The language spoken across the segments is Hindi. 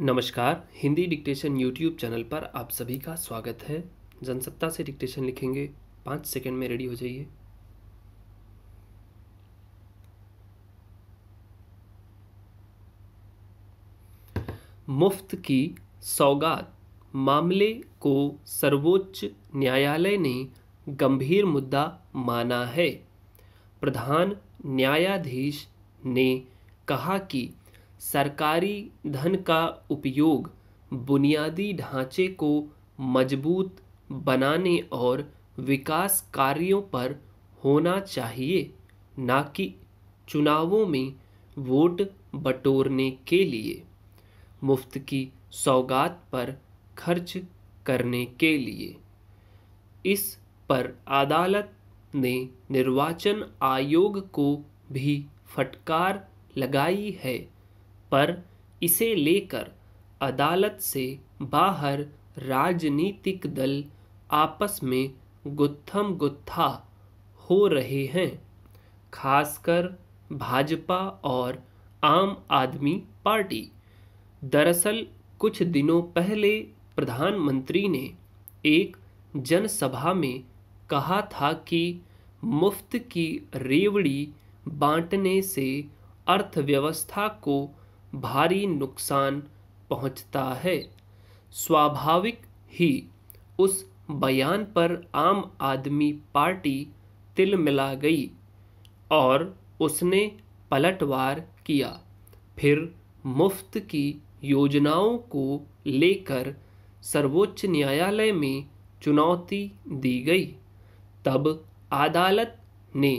नमस्कार हिंदी डिक्टेशन यूट्यूब चैनल पर आप सभी का स्वागत है जनसत्ता से डिक्टेशन लिखेंगे पाँच सेकंड में रेडी हो जाइए मुफ्त की सौगात मामले को सर्वोच्च न्यायालय ने गंभीर मुद्दा माना है प्रधान न्यायाधीश ने कहा कि सरकारी धन का उपयोग बुनियादी ढांचे को मजबूत बनाने और विकास कार्यों पर होना चाहिए न कि चुनावों में वोट बटोरने के लिए मुफ्त की सौगात पर खर्च करने के लिए इस पर अदालत ने निर्वाचन आयोग को भी फटकार लगाई है पर इसे लेकर अदालत से बाहर राजनीतिक दल आपस में गुत्थम गुत्था हो रहे हैं खासकर भाजपा और आम आदमी पार्टी दरअसल कुछ दिनों पहले प्रधानमंत्री ने एक जनसभा में कहा था कि मुफ्त की रेवड़ी बांटने से अर्थव्यवस्था को भारी नुकसान पहुंचता है स्वाभाविक ही उस बयान पर आम आदमी पार्टी तिल मिला गई और उसने पलटवार किया फिर मुफ्त की योजनाओं को लेकर सर्वोच्च न्यायालय में चुनौती दी गई तब अदालत ने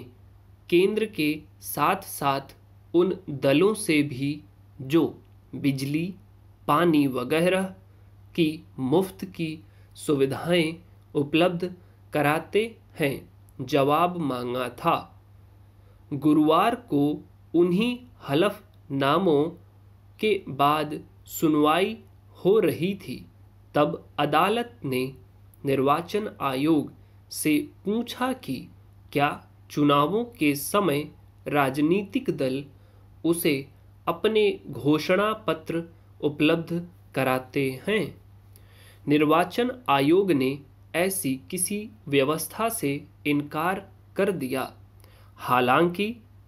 केंद्र के साथ साथ उन दलों से भी जो बिजली पानी वगैरह की मुफ्त की सुविधाएं उपलब्ध कराते हैं जवाब मांगा था गुरुवार को उन्हीं हलफ नामों के बाद सुनवाई हो रही थी तब अदालत ने निर्वाचन आयोग से पूछा कि क्या चुनावों के समय राजनीतिक दल उसे अपने घोषणा पत्र उपलब्ध कराते हैं निर्वाचन आयोग ने ऐसी किसी व्यवस्था से इनकार कर दिया हालांकि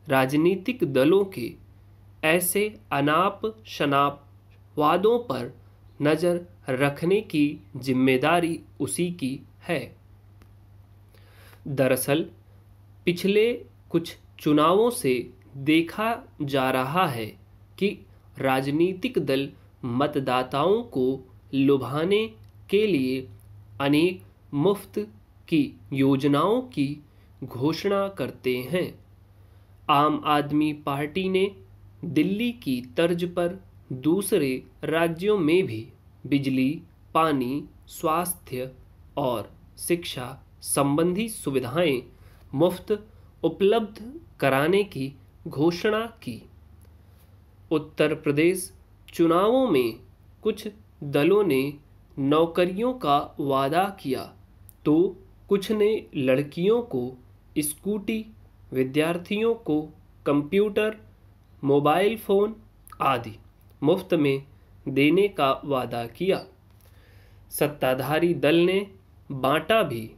राजनीतिक दलों के ऐसे अनाप शनाप वादों पर नज़र रखने की जिम्मेदारी उसी की है दरअसल पिछले कुछ चुनावों से देखा जा रहा है कि राजनीतिक दल मतदाताओं को लुभाने के लिए अनेक मुफ्त की योजनाओं की घोषणा करते हैं आम आदमी पार्टी ने दिल्ली की तर्ज पर दूसरे राज्यों में भी बिजली पानी स्वास्थ्य और शिक्षा संबंधी सुविधाएं मुफ्त उपलब्ध कराने की घोषणा की उत्तर प्रदेश चुनावों में कुछ दलों ने नौकरियों का वादा किया तो कुछ ने लड़कियों को स्कूटी विद्यार्थियों को कंप्यूटर मोबाइल फ़ोन आदि मुफ्त में देने का वादा किया सत्ताधारी दल ने बांटा भी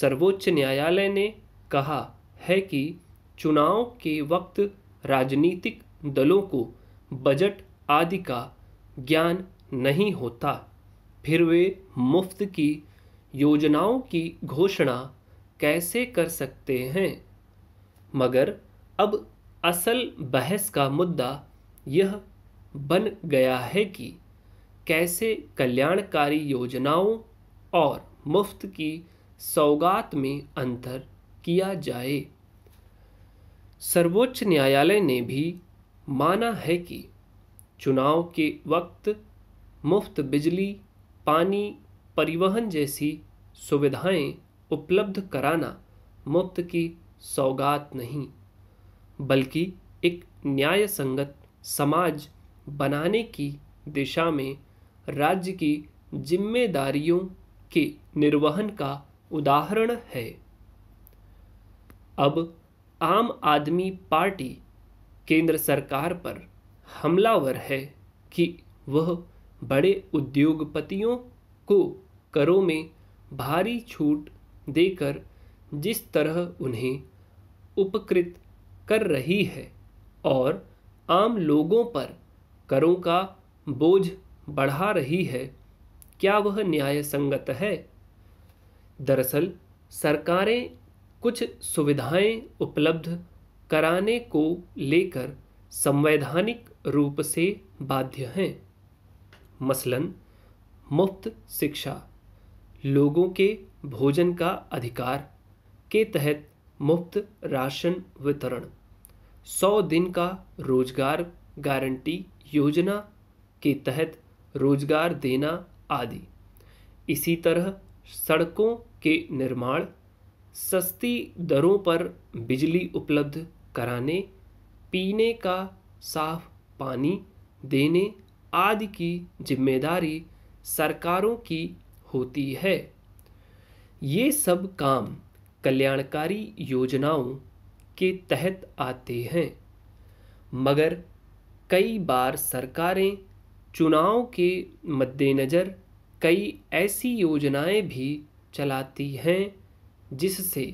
सर्वोच्च न्यायालय ने कहा है कि चुनाव के वक्त राजनीतिक दलों को बजट आदि का ज्ञान नहीं होता फिर वे मुफ्त की योजनाओं की घोषणा कैसे कर सकते हैं मगर अब असल बहस का मुद्दा यह बन गया है कि कैसे कल्याणकारी योजनाओं और मुफ्त की सौगात में अंतर किया जाए सर्वोच्च न्यायालय ने भी माना है कि चुनाव के वक्त मुफ्त बिजली पानी परिवहन जैसी सुविधाएं उपलब्ध कराना मुफ्त की सौगात नहीं बल्कि एक न्याय संगत समाज बनाने की दिशा में राज्य की जिम्मेदारियों के निर्वहन का उदाहरण है अब आम आदमी पार्टी केंद्र सरकार पर हमलावर है कि वह बड़े उद्योगपतियों को करों में भारी छूट देकर जिस तरह उन्हें उपकृत कर रही है और आम लोगों पर करों का बोझ बढ़ा रही है क्या वह न्याय संगत है दरअसल सरकारें कुछ सुविधाएं उपलब्ध कराने को लेकर संवैधानिक रूप से बाध्य हैं मसलन मुफ्त शिक्षा लोगों के भोजन का अधिकार के तहत मुफ्त राशन वितरण सौ दिन का रोजगार गारंटी योजना के तहत रोजगार देना आदि इसी तरह सड़कों के निर्माण सस्ती दरों पर बिजली उपलब्ध कराने पीने का साफ पानी देने आदि की जिम्मेदारी सरकारों की होती है ये सब काम कल्याणकारी योजनाओं के तहत आते हैं मगर कई बार सरकारें चुनाव के मद्देनज़र कई ऐसी योजनाएं भी चलाती हैं जिससे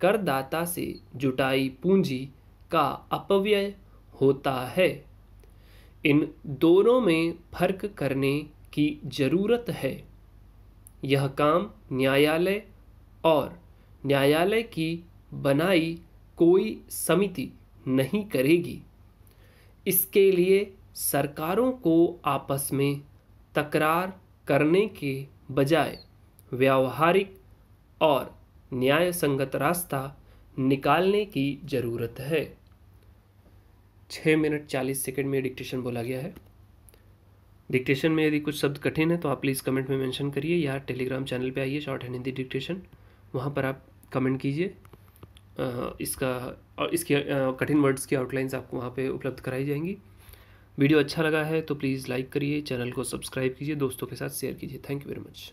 करदाता से जुटाई पूंजी का अपव्यय होता है इन दोनों में फर्क करने की जरूरत है यह काम न्यायालय और न्यायालय की बनाई कोई समिति नहीं करेगी इसके लिए सरकारों को आपस में तकरार करने के बजाय व्यावहारिक और न्याय संगत रास्ता निकालने की ज़रूरत है छः मिनट चालीस सेकेंड में डिक्टेशन बोला गया है डिक्टेशन में यदि कुछ शब्द कठिन है तो आप प्लीज़ कमेंट में मेंशन करिए या टेलीग्राम चैनल पे आइए शॉर्ट हैंड हिंदी डिक्टेशन वहाँ पर आप कमेंट कीजिए इसका और इसके कठिन वर्ड्स की आउटलाइंस आपको वहाँ पे उपलब्ध कराई जाएंगी वीडियो अच्छा लगा है तो प्लीज़ लाइक करिए चैनल को सब्सक्राइब कीजिए दोस्तों के साथ शेयर कीजिए थैंक यू वेरी मच